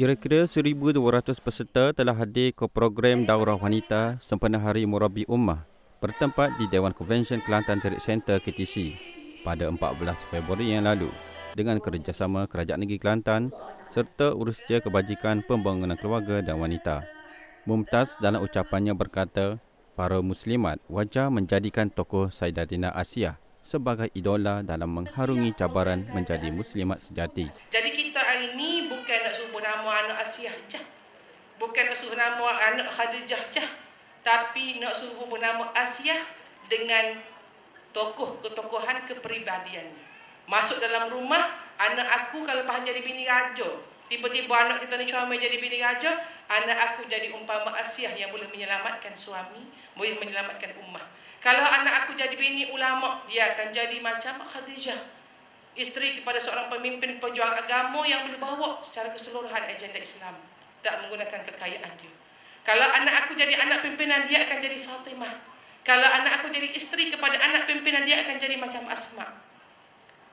Kira-kira 1,200 peserta telah hadir ke program daurah wanita sempena Hari Murabi Ummah bertempat di Dewan Convention Kelantan Trade Center KTC pada 14 Februari yang lalu dengan kerjasama Kerajaan Negeri Kelantan serta Urusia Kebajikan Pembangunan Keluarga dan Wanita. Mumtaz dalam ucapannya berkata, para Muslimat wajar menjadikan tokoh Saidatina Asia sebagai idola dalam mengharungi cabaran menjadi Muslimat sejati. Jadi kita hari ini bukan nak suruh nama anak Asiah jah. Bukan nak suruh nama anak Khadijah jah. Tapi nak suruh nama Asiah dengan tokoh ketokohan kepribadiannya. Masuk dalam rumah, anak aku kalau paham jadi bini raja. Tiba-tiba anak kita ni cuma jadi bini raja, anak aku jadi umpama Asiah yang boleh menyelamatkan suami, boleh menyelamatkan ummah. Kalau anak aku jadi bini ulama, dia akan jadi macam Khadijah isteri kepada seorang pemimpin pejuang agama yang boleh bawa secara keseluruhan agenda Islam tak menggunakan kekayaan dia kalau anak aku jadi anak pimpinan dia akan jadi Fatimah kalau anak aku jadi isteri kepada anak pimpinan dia akan jadi macam Asma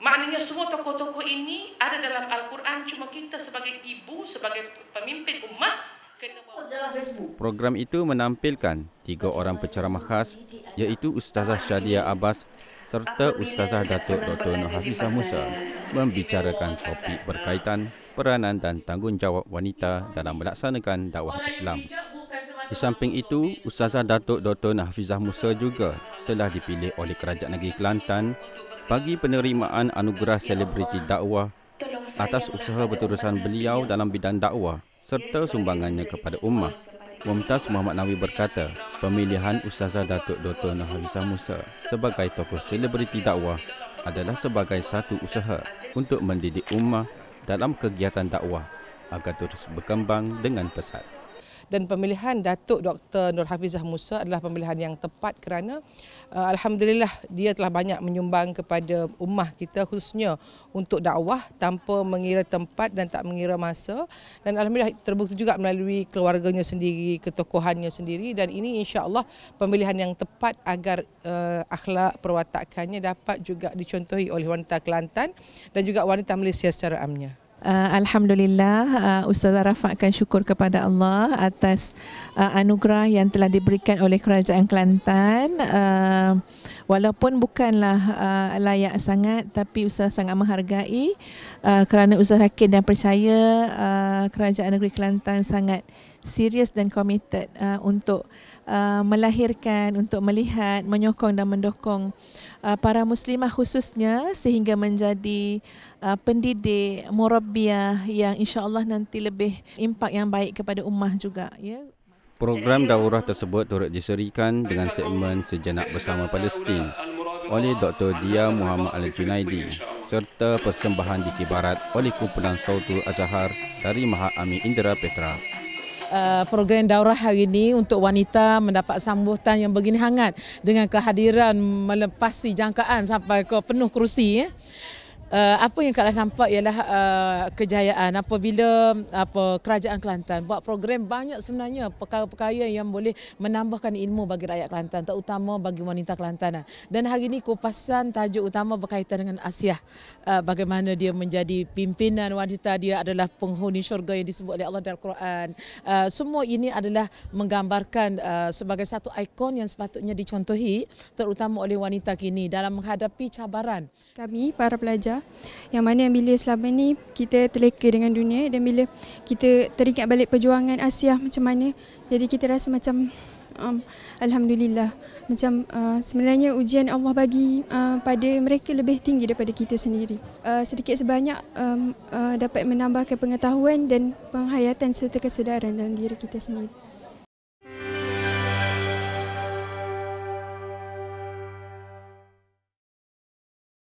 maknanya semua tokoh-tokoh ini ada dalam Al-Quran cuma kita sebagai ibu sebagai pemimpin umat kena dalam Facebook program itu menampilkan tiga orang penceramah khas iaitu Ustazah Syadia Abbas serta Ustazah Datuk Dr. Nur Hafizah Musa membicarakan topik berkaitan peranan dan tanggungjawab wanita dalam melaksanakan dakwah Islam. Di samping itu, Ustazah Datuk Dr. Nur Hafizah Musa juga telah dipilih oleh Kerajaan Negeri Kelantan bagi penerimaan anugerah selebriti dakwah atas usaha berterusan beliau dalam bidang dakwah serta sumbangannya kepada ummah. Mumtaz Muhammad Nawawi berkata, pemilihan Ustazah Datuk Dr. Nahawisa Musa sebagai tokoh selebriti dakwah adalah sebagai satu usaha untuk mendidik ummah dalam kegiatan dakwah agar terus berkembang dengan pesat dan pemilihan Datuk Dr. Nur Hafizah Musa adalah pemilihan yang tepat kerana uh, Alhamdulillah dia telah banyak menyumbang kepada ummah kita khususnya untuk dakwah tanpa mengira tempat dan tak mengira masa dan Alhamdulillah terbukti juga melalui keluarganya sendiri, ketokohannya sendiri dan ini insya Allah pemilihan yang tepat agar uh, akhlak perwatakannya dapat juga dicontohi oleh wanita Kelantan dan juga wanita Malaysia secara amnya. Uh, Alhamdulillah, uh, Ustazah Rafaqkan syukur kepada Allah atas uh, anugerah yang telah diberikan oleh Kerajaan Kelantan. Uh, walaupun bukanlah uh, layak sangat tapi usaha sangat menghargai uh, kerana usaha yakin dan percaya uh, kerajaan negeri Kelantan sangat serius dan komited uh, untuk uh, melahirkan untuk melihat menyokong dan mendukung uh, para muslimah khususnya sehingga menjadi uh, pendidik murabbiah yang insyaallah nanti lebih impak yang baik kepada ummah juga yeah. Program daurah tersebut turut diserikan dengan segmen Sejenak Bersama Palestin oleh Dr. Dia Muhammad Al-Junaidi serta persembahan di Kibarat oleh Kumpulan Sautu Azhar dari Mahat Amin Indra Petra. Uh, program daurah hari ini untuk wanita mendapat sambutan yang begini hangat dengan kehadiran melepasi jangkaan sampai ke penuh kerusi. Ya. Uh, apa yang kalian nampak ialah uh, kejayaan apabila apa kerajaan Kelantan buat program banyak sebenarnya perkara-perkara yang boleh menambahkan ilmu bagi rakyat Kelantan terutama bagi wanita Kelantan dan hari ini kupasan tajuk utama berkaitan dengan Asia uh, eh, bagaimana dia menjadi pimpinan wanita dia adalah penghuni syurga yang disebut oleh Allah dalam Quran uh, semua ini adalah menggambarkan uh, sebagai satu ikon yang sepatutnya dicontohi terutama oleh wanita kini dalam menghadapi cabaran kami para pelajar lah yang mana yang bila selama ni kita terleka dengan dunia dan bila kita teringat balik perjuangan Asia macam mana jadi kita rasa macam um, Alhamdulillah macam uh, sebenarnya ujian Allah bagi uh, pada mereka lebih tinggi daripada kita sendiri uh, sedikit sebanyak um, uh, dapat menambahkan pengetahuan dan penghayatan serta kesedaran dalam diri kita sendiri